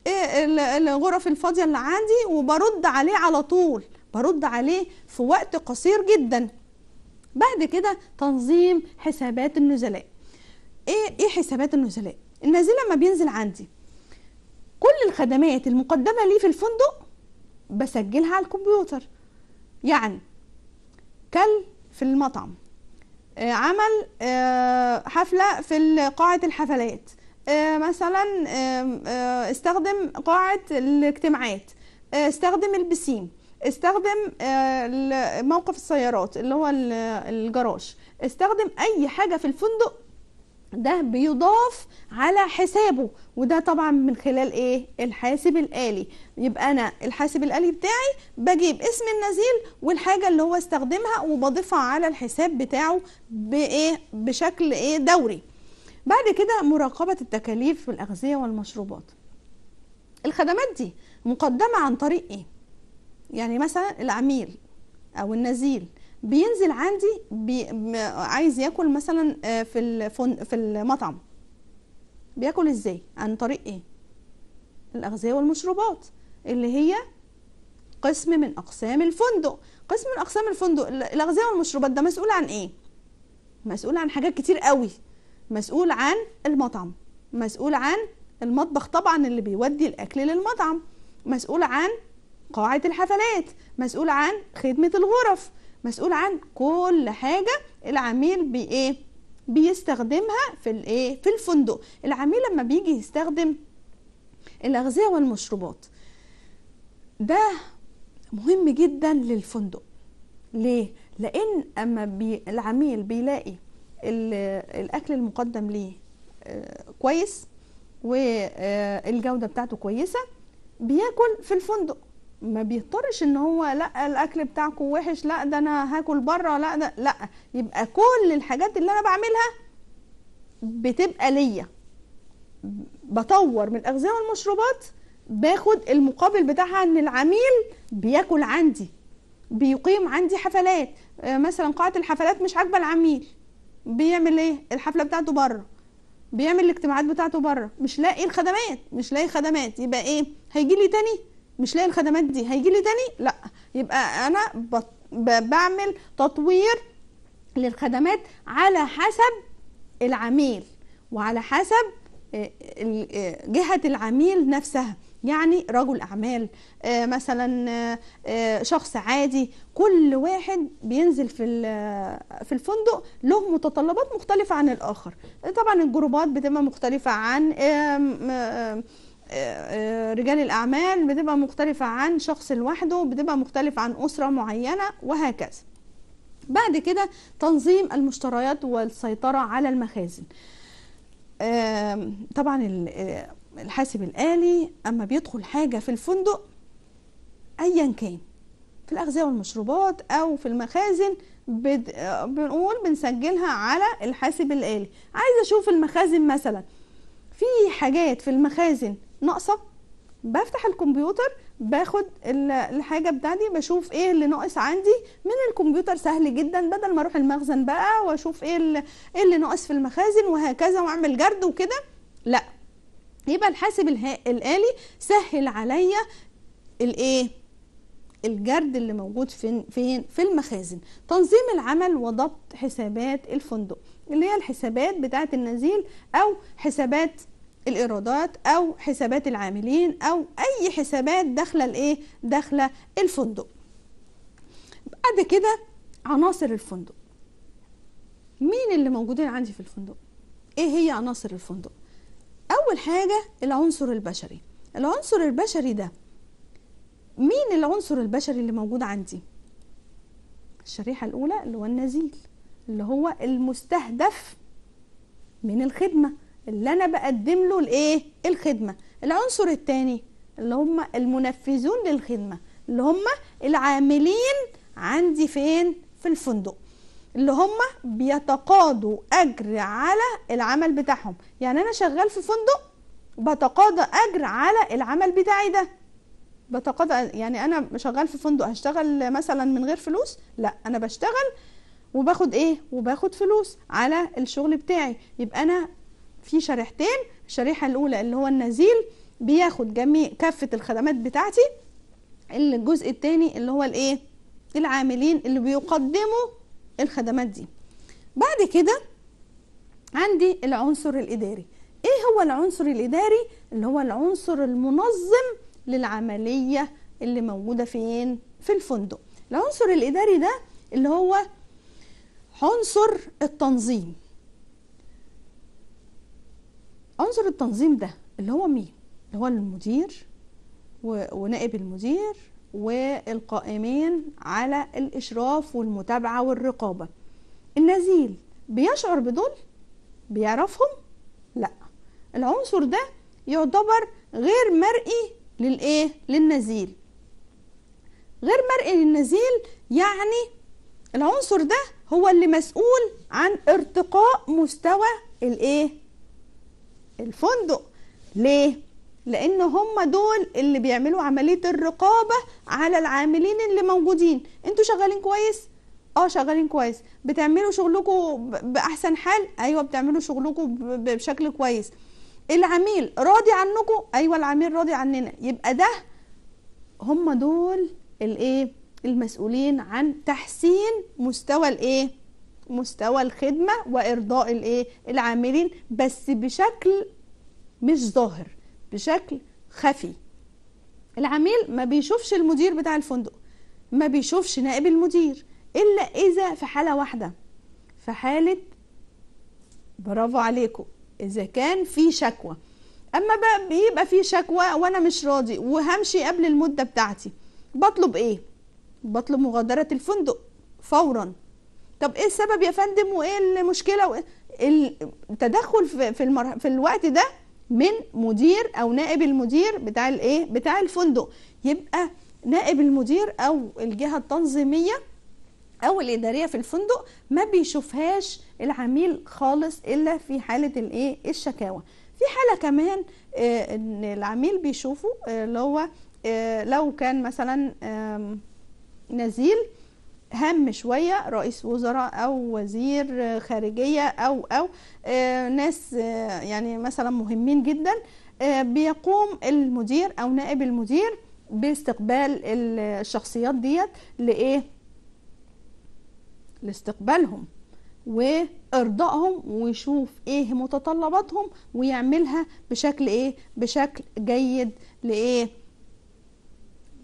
ايه الغرف الفاضيه اللي عندي وبرد عليه على طول برد عليه في وقت قصير جدا بعد كده تنظيم حسابات النزلاء ايه ايه حسابات النزلاء النازل لما بينزل عندي كل الخدمات المقدمه لي في الفندق بسجلها على الكمبيوتر يعني كل في المطعم آه، عمل آه، حفله في قاعه الحفلات آه، مثلا استخدم قاعه الاجتماعات استخدم البسيم استخدم آه، موقف السيارات اللي هو الجراج استخدم اي حاجه في الفندق ده بيضاف على حسابه وده طبعا من خلال ايه الحاسب الالي يبقى انا الحاسب الالي بتاعي بجيب اسم النزيل والحاجه اللي هو استخدمها وبضيفها على الحساب بتاعه بايه بشكل ايه دوري بعد كده مراقبه التكاليف والاغذيه الاغذيه والمشروبات الخدمات دي مقدمه عن طريق ايه يعني مثلا العميل او النزيل بينزل عندي بي عايز ياكل مثلا آه، في الفن في المطعم بياكل ازاي عن طريق ايه الاغذيه والمشروبات اللي هي قسم من اقسام الفندق قسم من اقسام الفندق الاغذيه والمشروبات ده مسؤول عن ايه مسؤول عن حاجات كتير قوي مسؤول عن المطعم مسؤول عن المطبخ طبعا اللي بيودي الاكل للمطعم مسؤول عن قاعة الحفلات مسؤول عن خدمة الغرف مسؤول عن كل حاجة العميل بإيه بيستخدمها في الإيه في الفندق العميل لما بيجي يستخدم الأغذية والمشروبات ده مهم جدا للفندق ليه لأن أما بي العميل بيلاقي الأكل المقدم ليه آه، كويس والجودة آه، بتاعته كويسة بياكل في الفندق ما بيضطرش ان هو لا الاكل بتاعكم وحش لا ده انا هاكل بره لا ده لا يبقى كل الحاجات اللي انا بعملها بتبقى ليا بطور من الاغذيه والمشروبات باخد المقابل بتاعها ان العميل بياكل عندي بيقيم عندي حفلات آه، مثلا قاعه الحفلات مش عاجبه العميل بيعمل ايه الحفله بتاعته بره بيعمل الاجتماعات بتاعته بره مش لاقي الخدمات مش لاقي خدمات يبقى ايه هيجي لي تاني مش لاقي الخدمات دي هيجي لي تاني لا يبقى انا بعمل تطوير للخدمات على حسب العميل وعلى حسب آه، آه، جهة العميل نفسها يعني رجل أعمال آه، مثلا شخص عادي كل واحد بينزل في في الفندق له متطلبات مختلفة عن الآخر طبعا الجروبات بتبقى مختلفة عن آه، آه، رجال الأعمال بتبقى مختلفة عن شخص لوحده بتبقى مختلفة عن أسرة معينة وهكذا بعد كده تنظيم المشتريات والسيطرة على المخازن طبعا آه، الحاسب الآلي أما بيدخل حاجة في الفندق أيا كان في الأغذية والمشروبات أو في المخازن بنقول بنسجلها على الحاسب الآلي عايزة أشوف المخازن مثلا في حاجات في المخازن ناقصه بفتح الكمبيوتر باخد الحاجه بتاعتي بشوف ايه اللي ناقص عندي من الكمبيوتر سهل جدا بدل ما اروح المخزن بقى واشوف ايه اللي, إيه اللي ناقص في المخازن وهكذا واعمل جرد وكده لا يبقى الحاسب الالي سهل عليا الايه الجرد اللي موجود فين فين في المخازن تنظيم العمل وضبط حسابات الفندق اللي هي الحسابات بتاعه النزيل او حسابات الايرادات او حسابات العاملين او اي حسابات داخله الايه داخله الفندق بعد كده عناصر الفندق مين اللي موجودين عندي في الفندق ايه هي عناصر الفندق اول حاجه العنصر البشري العنصر البشري ده مين العنصر البشري اللي موجود عندي الشريحه الاولى اللي هو النزيل اللي هو المستهدف من الخدمه اللي انا بقدم له الايه الخدمه العنصر الثاني اللي هم المنفذون للخدمه اللي هم العاملين عندي فين في الفندق اللي هم بيتقاضوا اجر على العمل بتاعهم يعني انا شغال في فندق بتقاضى اجر على العمل بتاعي ده بتقاضى يعني انا شغال في فندق هشتغل مثلا من غير فلوس لا انا بشتغل وباخد ايه وباخد فلوس على الشغل بتاعي يبقى انا في شريحتين الشريحه الاولى اللي هو النزيل بياخد جميع كافه الخدمات بتاعتي الجزء الثاني اللي هو الايه العاملين اللي بيقدموا الخدمات دي بعد كده عندي العنصر الاداري ايه هو العنصر الاداري اللي هو العنصر المنظم للعمليه اللي موجوده فين في الفندق العنصر الاداري ده اللي هو عنصر التنظيم عنصر التنظيم ده اللي هو مين اللي هو المدير ونائب المدير والقائمين على الإشراف والمتابعة والرقابة النزيل بيشعر بدول بيعرفهم لا العنصر ده يعتبر غير مرئي للايه للنزيل غير مرئي للنزيل يعني العنصر ده هو اللي مسؤول عن ارتقاء مستوى الايه الفندق ليه لان هم دول اللي بيعملوا عمليه الرقابه على العاملين اللي موجودين انتوا شغالين كويس اه شغالين كويس بتعملوا شغلكم باحسن حال ايوه بتعملوا شغلكم بشكل كويس العميل راضي عنكم ايوه العميل راضي عننا يبقى ده هم دول الايه المسؤولين عن تحسين مستوى الايه مستوى الخدمه وارضاء الايه العاملين بس بشكل مش ظاهر بشكل خفي العميل ما بيشوفش المدير بتاع الفندق ما بيشوفش نائب المدير الا اذا في حاله واحده في حاله برافو عليكم اذا كان في شكوى اما بقى بيبقى في شكوى وانا مش راضي وهمشي قبل المده بتاعتي بطلب ايه بطلب مغادره الفندق فورا طب ايه السبب يا فندم وايه المشكله و... التدخل في المرح... في الوقت ده من مدير او نائب المدير بتاع الايه بتاع الفندق يبقى نائب المدير او الجهه التنظيميه او الاداريه في الفندق ما بيشوفهاش العميل خالص الا في حاله الايه الشكاوى في حاله كمان آه، ان العميل بيشوفه آه، اللي هو آه، لو كان مثلا نزيل هم شوية رئيس وزراء أو وزير خارجية أو أو آه، ناس آه، يعني مثلا مهمين جدا آه، بيقوم المدير أو نائب المدير باستقبال الشخصيات ديت لإيه؟ لاستقبالهم وارضائهم ويشوف ايه متطلباتهم ويعملها بشكل ايه بشكل جيد لايه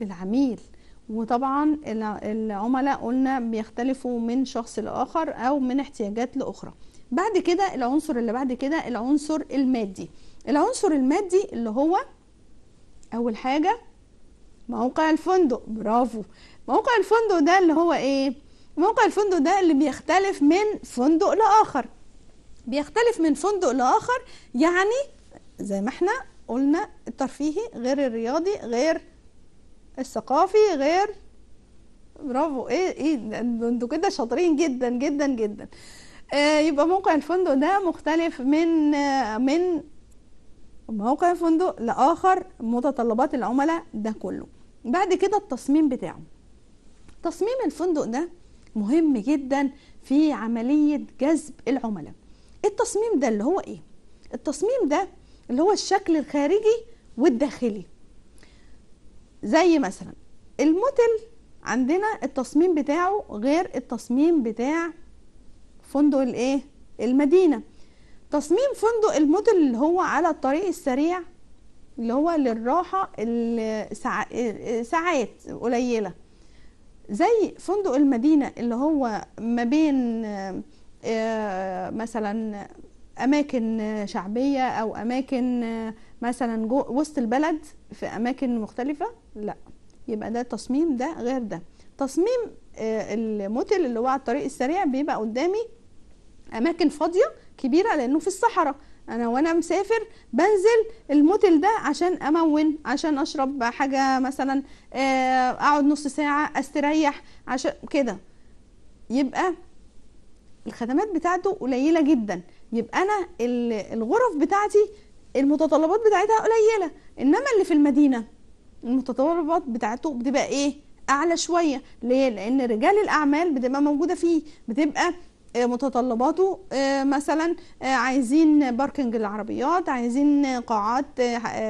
للعميل وطبعا العملاء قلنا بيختلفوا من شخص لاخر او من احتياجات لاخرى بعد كده العنصر اللي بعد كده العنصر المادي العنصر المادي اللي هو اول حاجه موقع الفندق برافو موقع الفندق ده اللي هو ايه موقع الفندق ده اللي بيختلف من فندق لاخر بيختلف من فندق لاخر يعني زي ما احنا قلنا الترفيهي غير الرياضي غير الثقافي غير برافو ايه ايه انتوا كده شاطرين جدا جدا جدا آه يبقى موقع الفندق ده مختلف من آه من موقع فندق لاخر متطلبات العملاء ده كله بعد كده التصميم بتاعه تصميم الفندق ده مهم جدا في عملية جذب العملاء التصميم ده اللي هو ايه التصميم ده اللي هو الشكل الخارجي والداخلي زي مثلا الموتل عندنا التصميم بتاعه غير التصميم بتاع فندق الايه المدينه تصميم فندق الموتل اللي هو على الطريق السريع اللي هو للراحه ساعات قليله زي فندق المدينه اللي هو ما بين آه، مثلا اماكن شعبيه او اماكن آه، مثلا وسط البلد في اماكن مختلفه لا يبقى ده تصميم ده غير ده تصميم آه، الموتيل اللي هو على الطريق السريع بيبقى قدامي اماكن فاضيه كبيره لانه في الصحراء انا وانا مسافر بنزل الموتيل ده عشان امون عشان اشرب حاجه مثلا آه، اقعد نص ساعه استريح عشان كده يبقى الخدمات بتاعته قليله جدا يبقى انا الغرف بتاعتي المتطلبات بتاعتها قليله انما اللي في المدينه المتطلبات بتاعته بتبقى ايه اعلى شويه ليه لان رجال الاعمال بتبقى موجوده فيه بتبقى آه، متطلباته آه، مثلا آه، عايزين باركنج العربيات عايزين قاعات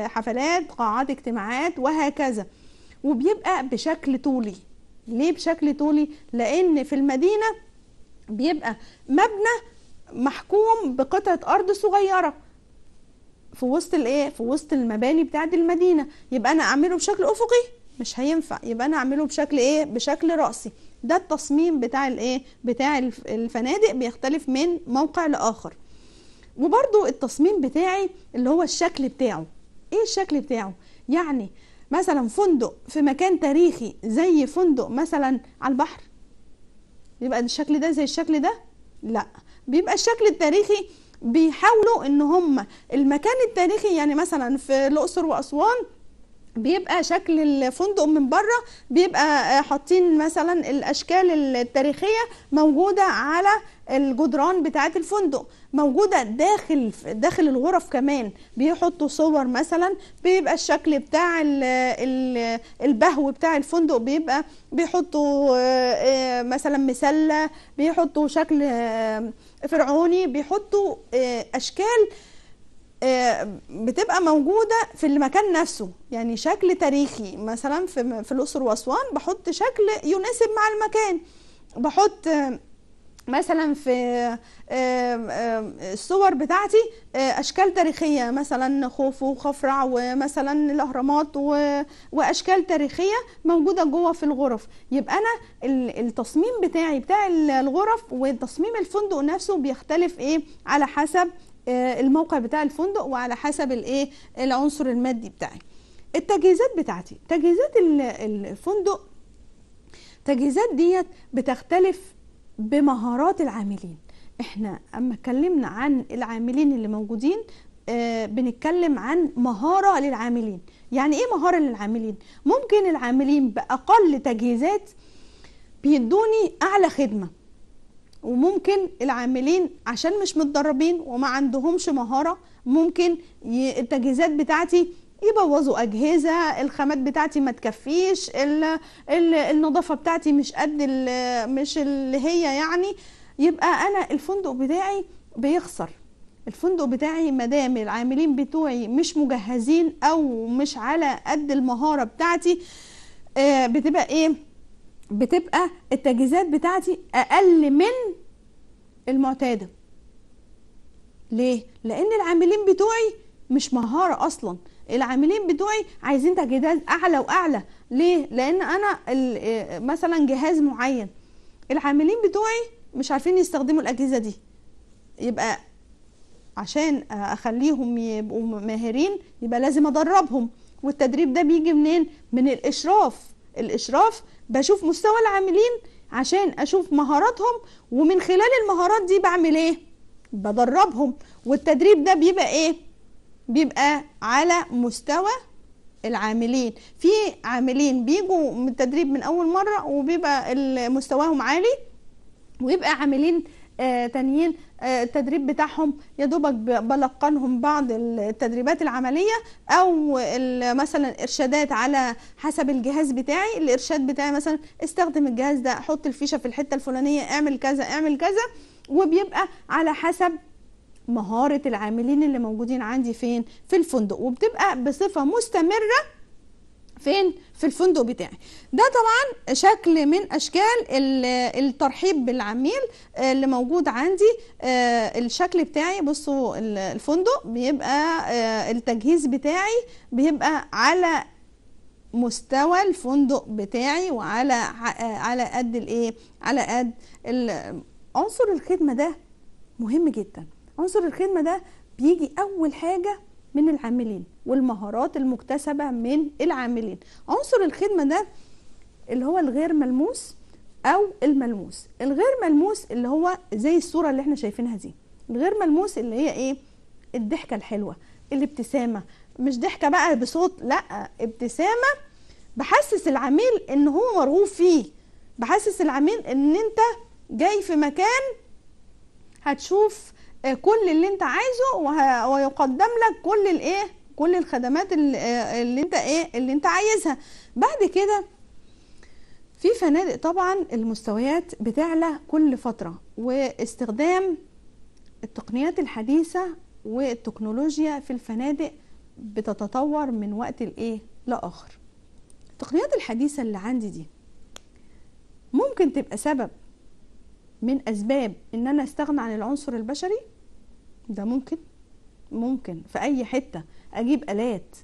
حفلات قاعات اجتماعات وهكذا وبيبقى بشكل طولي ليه بشكل طولي لان في المدينه بيبقى مبنى محكوم بقطعه ارض صغيره في وسط الايه في وسط المباني بتاعه المدينه يبقى انا اعمله بشكل افقي مش هينفع يبقى انا اعمله بشكل ايه بشكل راسي ده التصميم بتاع الايه بتاع الفنادق بيختلف من موقع لاخر وبرده التصميم بتاعي اللي هو الشكل بتاعه ايه الشكل بتاعه يعني مثلا فندق في مكان تاريخي زي فندق مثلا على البحر يبقى الشكل ده زي الشكل ده لا بيبقى الشكل التاريخي بيحاولوا ان هم المكان التاريخي يعني مثلا في الاقصر واسوان بيبقى شكل الفندق من بره بيبقى آه، حاطين مثلا الاشكال التاريخيه موجوده على الجدران بتاعه الفندق موجوده داخل داخل الغرف كمان بيحطوا صور مثلا بيبقى الشكل بتاع البهو بتاع الفندق بيبقى بيحطوا آه، آه، مثلا مسله بيحطوا شكل فرعوني بيحطوا آه، اشكال آه، بتبقى موجودة في المكان نفسه يعني شكل تاريخي مثلا في الأقصر وأسوان بحط شكل يناسب مع المكان بحط آه، مثلا في الصور بتاعتي آه، اشكال تاريخيه مثلا خوفو وخفرع ومثلا الاهرامات واشكال تاريخيه موجوده جوه في الغرف يبقى انا التصميم بتاعي بتاع الغرف وتصميم الفندق نفسه بيختلف ايه على حسب آه، الموقع بتاع الفندق وعلى حسب الايه العنصر المادي بتاعي التجهيزات بتاعتي تجهيزات الفندق التجهيزات ديت بتختلف بمهارات العاملين احنا اما اتكلمنا عن العاملين اللي موجودين آه، بنتكلم عن مهارة للعاملين يعني ايه مهارة للعاملين ممكن العاملين باقل تجهيزات بيدوني اعلى خدمة وممكن العاملين عشان مش متدربين وما عندهمش مهارة ممكن التجهيزات بتاعتي يبوظوا اجهزه الخامات بتاعتي ما تكفيش النظافه بتاعتي مش قد مش اللي هي يعني يبقى انا الفندق بتاعي بيخسر الفندق بتاعي مدام العاملين بتوعي مش مجهزين او مش على قد المهاره بتاعتي آه، بتبقى ايه بتبقى التجهيزات بتاعتي اقل من المعتاده ليه لان العاملين بتوعي مش مهاره اصلا العاملين بتوعي عايزين تجهيزات اعلى واعلى ليه لان انا إيه، مثلا جهاز معين العاملين بتوعي مش عارفين يستخدموا الاجهزه دي يبقى عشان اخليهم يبقوا ماهرين يبقى لازم ادربهم والتدريب ده بيجي منين من الاشراف الاشراف بشوف مستوى العاملين عشان اشوف مهاراتهم ومن خلال المهارات دي بعمل ايه بدربهم والتدريب ده بيبقى ايه بيبقى على مستوى العاملين في عاملين بيجوا من التدريب من اول مره وبيبقى مستواهم عالي ويبقى عاملين آه تانيين آه التدريب بتاعهم يا دوبك بلقنهم بعض التدريبات العمليه او مثلا ارشادات على حسب الجهاز بتاعي الارشاد بتاعي مثلا استخدم الجهاز ده حط الفيشه في الحته الفلانيه اعمل كذا اعمل كذا وبيبقى على حسب مهاره العاملين اللي موجودين عندي فين في الفندق وبتبقى بصفه مستمره فين في الفندق بتاعي ده طبعا شكل من اشكال الترحيب بالعميل آه، اللي موجود عندي آه، الشكل بتاعي بصوا الفندق بيبقى آه، التجهيز بتاعي بيبقى على مستوى الفندق بتاعي وعلى على قد الايه على قد عنصر الخدمه ده مهم جدا عنصر الخدمه ده بيجي اول حاجه من العاملين والمهارات المكتسبه من العاملين عنصر الخدمه ده اللي هو الغير ملموس او الملموس الغير ملموس اللي هو زي الصوره اللي احنا شايفينها دي الغير ملموس اللي هي ايه الضحكه الحلوه الابتسامه مش ضحكه بقى بصوت لا ابتسامه بحسس العميل ان هو مرغوب فيه بحسس العميل ان انت جاي في مكان هتشوف آه، كل اللي انت عايزه ويقدم لك كل الايه كل الخدمات اللي, انت ايه اللي انت عايزها بعد كده في فنادق طبعا المستويات بتعلى كل فتره واستخدام التقنيات الحديثه والتكنولوجيا في الفنادق بتتطور من وقت لايه لاخر التقنيات الحديثه اللي عندي دي ممكن تبقى سبب من اسباب ان انا استغنى عن العنصر البشري ده ممكن ممكن في اي حته اجيب الات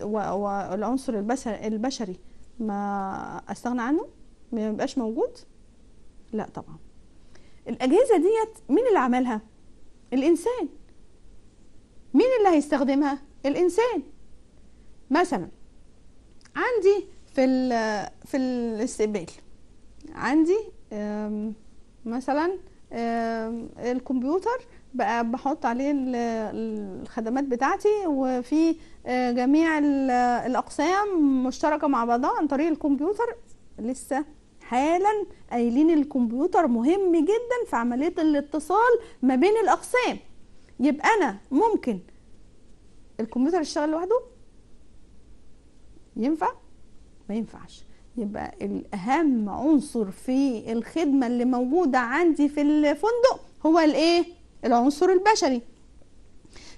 والعنصر البشري البشري ما استغنى عنه ما يبقاش موجود لا طبعا الاجهزه ديت مين اللي عملها الانسان مين اللي هيستخدمها الانسان مثلا عندي في الـ في الاستقبال عندي مثلا الكمبيوتر بقى بحط عليه الخدمات بتاعتي وفي آه، جميع الاقسام مشتركه مع بعضها عن طريق الكمبيوتر لسه حالا قايلين الكمبيوتر مهم جدا في عمليه الاتصال ما بين الاقسام يبقى انا ممكن الكمبيوتر يشتغل لوحده ينفع ما ينفعش يبقى الاهم عنصر في الخدمه اللي موجوده عندي في الفندق هو الايه العنصر البشري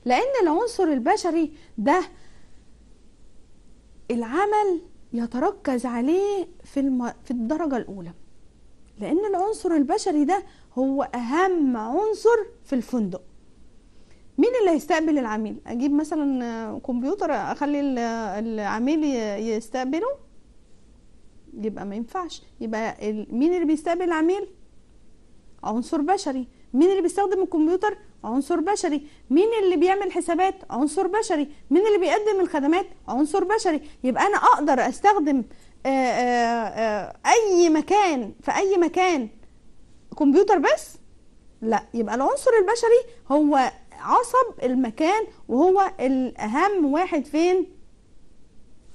لأن العنصر البشري ده العمل يتركز عليه في, الم... في الدرجة الأولى لأن العنصر البشري ده هو أهم عنصر في الفندق مين اللي هيستقبل العميل أجيب مثلا كمبيوتر أخلي العميل يستقبله يبقى ما ينفعش يبقى مين اللي بيستقبل العميل عنصر بشري مين اللي بيستخدم الكمبيوتر عنصر بشري مين اللي بيعمل حسابات عنصر بشري مين اللي بيقدم الخدمات عنصر بشري يبقى انا اقدر استخدم آه، آه، آه، اي مكان في اي مكان كمبيوتر بس لا يبقى العنصر البشري هو عصب المكان وهو الاهم واحد فين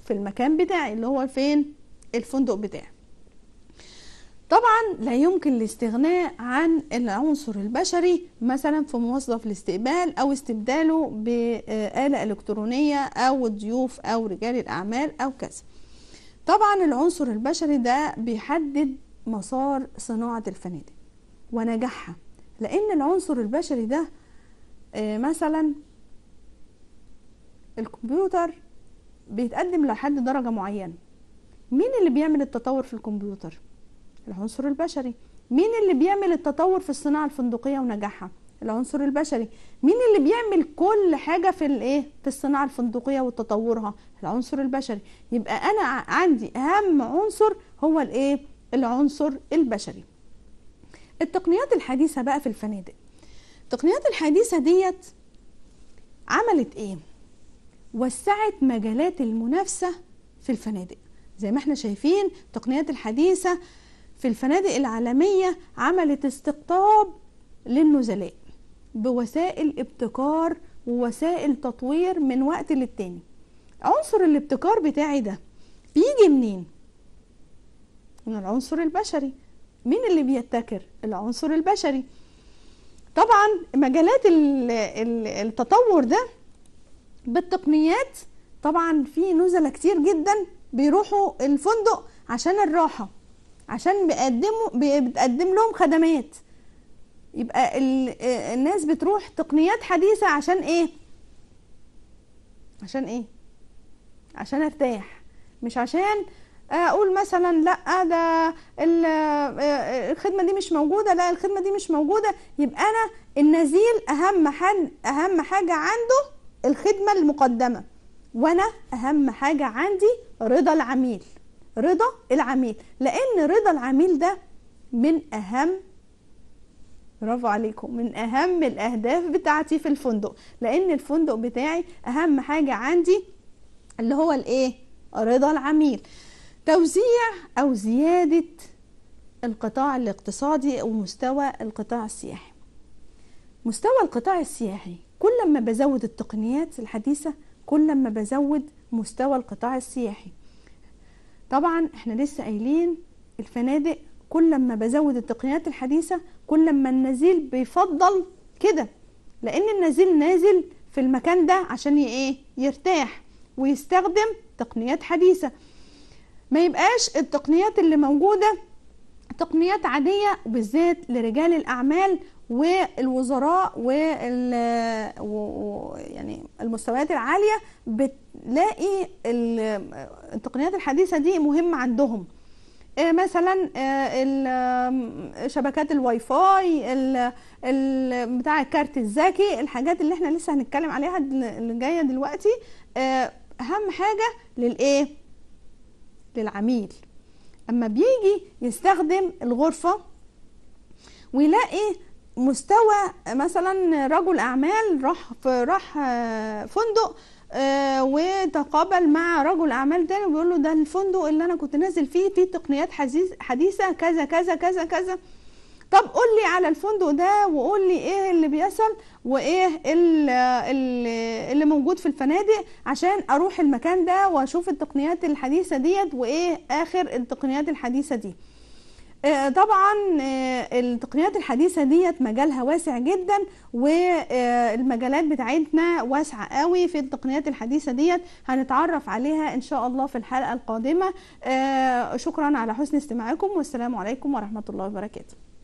في المكان بتاعي اللي هو فين الفندق بتاعي طبعا لا يمكن الاستغناء عن العنصر البشري مثلا في موظف الاستقبال او استبداله بآلة الكترونية او ضيوف او رجال الاعمال او كذا طبعا العنصر البشري ده بيحدد مسار صناعة الفنادق ونجاحها لان العنصر البشري ده آه، مثلا الكمبيوتر بيتقدم لحد درجة معينة مين اللي بيعمل التطور في الكمبيوتر العنصر البشري مين اللي بيعمل التطور في الصناعه الفندقيه ونجاحها العنصر البشري مين اللي بيعمل كل حاجه في الايه في الصناعه الفندقيه وتطورها العنصر البشري يبقى انا عندي اهم عنصر هو الايه العنصر البشري التقنيات الحديثه بقى في الفنادق التقنيات الحديثه ديت عملت ايه وسعت مجالات المنافسه في الفنادق زي ما احنا شايفين التقنيات الحديثه في الفنادق العالمية عملت استقطاب للنزلاء بوسائل ابتكار ووسائل تطوير من وقت للتاني عنصر الابتكار بتاعي ده بيجي منين من العنصر البشري مين اللي بيتكر العنصر البشري طبعا مجالات التطور ده بالتقنيات طبعا في نزلة كتير جدا بيروحوا الفندق عشان الراحه عشان بيقدموا بتقدم لهم خدمات يبقى الناس بتروح تقنيات حديثه عشان ايه عشان ايه عشان ارتاح مش عشان اقول مثلا لا ده الخدمه دي مش موجوده لا الخدمه دي مش موجوده يبقى انا النزيل اهم حد اهم حاجه عنده الخدمه المقدمه وانا اهم حاجه عندي رضا العميل رضا العميل لان رضا العميل ده من اهم برافو عليكم من اهم الاهداف بتاعتي في الفندق لان الفندق بتاعي اهم حاجه عندي اللي هو الايه رضا العميل توزيع او زياده القطاع الاقتصادي ومستوى القطاع السياحي مستوى القطاع السياحي كل ما بزود التقنيات الحديثه كل ما بزود مستوى القطاع السياحي طبعا احنا لسه قايلين الفنادق كل ما بزود التقنيات الحديثه كل ما النزيل بيفضل كده لان النزيل نازل في المكان ده عشان ايه يرتاح ويستخدم تقنيات حديثه ما يبقاش التقنيات اللي موجوده تقنيات عاديه وبالذات لرجال الاعمال والوزراء وال يعني المستويات العاليه بتلاقي التقنيات الحديثه دي مهمه عندهم آه، مثلا آه، شبكات الواي فاي بتاع الكارت الذكي الحاجات اللي احنا لسه هنتكلم عليها اللي جايه دلوقتي آه، اهم حاجه للايه للعميل اما بيجي يستخدم الغرفه ويلاقي مستوى مثلا رجل اعمال راح راح آه، فندق آه، وتقابل مع رجل اعمال تاني وبيقول له ده الفندق اللي انا كنت نازل فيه فيه تقنيات حديثه كذا كذا كذا كذا طب قول لي على الفندق ده وقول لي ايه اللي بيحصل وايه اللي, اللي موجود في الفنادق عشان اروح المكان ده واشوف التقنيات الحديثه ديت وايه اخر التقنيات الحديثه دي آه، طبعا آه، التقنيات الحديثه ديت مجالها واسع جدا والمجالات بتاعتنا واسعه قوي في التقنيات الحديثه ديت هنتعرف عليها ان شاء الله في الحلقه القادمه آه، شكرا على حسن استماعكم والسلام عليكم ورحمه الله وبركاته